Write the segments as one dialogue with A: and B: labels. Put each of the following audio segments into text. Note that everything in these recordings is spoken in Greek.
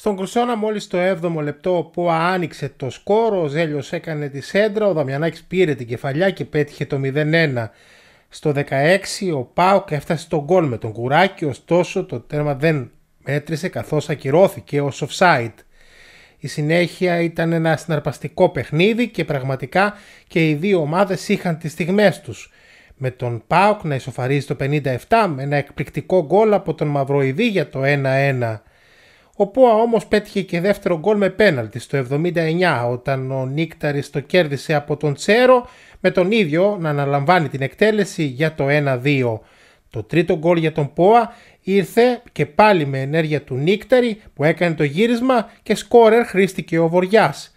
A: Στον Κρουσόνα μόλις το 7ο λεπτό ο Πόα άνοιξε το σκόρο, σέντρα, ο Δαμιανάκι πήρε Δαμιανάκης πήρε την κεφαλιά και πέτυχε το 0-1. Στο 16 ο Πάουκ έφτασε στον γκολ με τον Κουράκη, ωστόσο το τέρμα δεν μέτρησε καθώς ακυρώθηκε ως offside. Η συνέχεια ήταν ένα συναρπαστικό παιχνίδι και πραγματικά και οι δύο ομάδες είχαν τις στιγμές τους. Με τον Πάουκ να ισοφαρίζει το 57 με ένα εκπληκτικό γκολ από τον Μαυροειδή για το 1-1. Ο Πόα όμως πέτυχε και δεύτερο γκολ με πέναλτι στο 79 όταν ο Νίκταρης το κέρδισε από τον Τσέρο με τον ίδιο να αναλαμβάνει την εκτέλεση για το 1-2. Το τρίτο γκολ για τον Πόα ήρθε και πάλι με ενέργεια του Νίκταρη που έκανε το γύρισμα και σκόρερ χρήστηκε ο Βοριάς.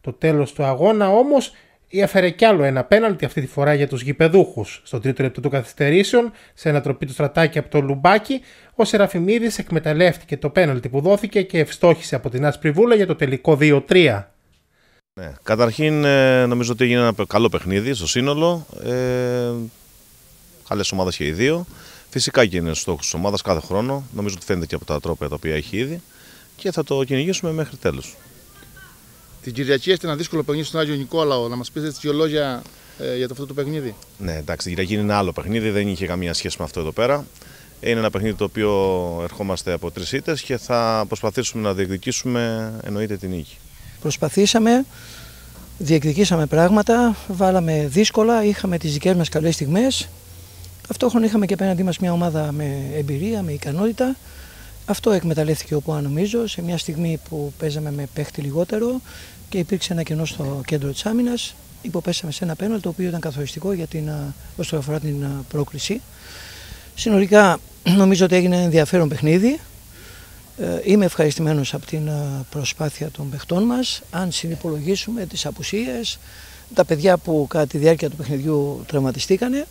A: Το τέλος του αγώνα όμως έφερε κι άλλο ένα πέναλτι αυτή τη φορά για τους γηπεδούχους. Στο τρίτο λεπτό των καθυστερήσεων, σε ανατροπή του στρατάκι από το Λουμπάκι, ο Σεραφημίδης εκμεταλλεύτηκε το πέναλτι που δόθηκε και ευστόχησε από την άσπρη βούλα για το τελικό 2-3.
B: Ναι, καταρχήν ε, νομίζω ότι έγινε ένα καλό παιχνίδι στο σύνολο. Ε, καλές ομάδες και οι δύο. Φυσικά και είναι στόχος της ομάδας κάθε χρόνο. Νομίζω ότι φαίνεται και από τα τρόπια τα οποία έχει ήδη. Και θα το κυνηγήσουμε μέχρι τέλος.
C: Την Κυριακή έχετε ένα δύσκολο παιχνίδι στον Άγιο Νικόλαο. Να μας πείτε δύο λόγια ε, για το αυτό το παιχνίδι.
B: Ναι, εντάξει, την Κυριακή είναι ένα άλλο παιχνίδι, δεν είχε καμία σχέση με αυτό εδώ πέρα. Είναι ένα παιχνίδι το οποίο ερχόμαστε από τρεις ήττες και θα προσπαθήσουμε να διεκδικήσουμε εννοείται την νίκη.
D: Προσπαθήσαμε, διεκδικήσαμε πράγματα, βάλαμε δύσκολα, είχαμε τις δικές μας καλές στιγμές. Ταυτόχρονα είχαμε και απέναντί μας μια ομάδα με εμπειρία, με ικανότητα. Αυτό εκμεταλλεύτηκε ο Πουά νομίζω σε μια στιγμή που παίζαμε με παίχτη λιγότερο και υπήρξε ένα κενό στο κέντρο της άμυνας. Υποπέσαμε σε ένα πέναλ το οποίο ήταν καθοριστικό για την, όσον αφορά την πρόκληση. Συνολικά νομίζω ότι έγινε ενδιαφέρον παιχνίδι. Ε, είμαι ευχαριστημένος από την προσπάθεια των παιχτών μας. Αν συνυπολογίσουμε τις απουσίες, τα παιδιά που κατά τη διάρκεια του παιχνιδιού τραυματιστήκανε,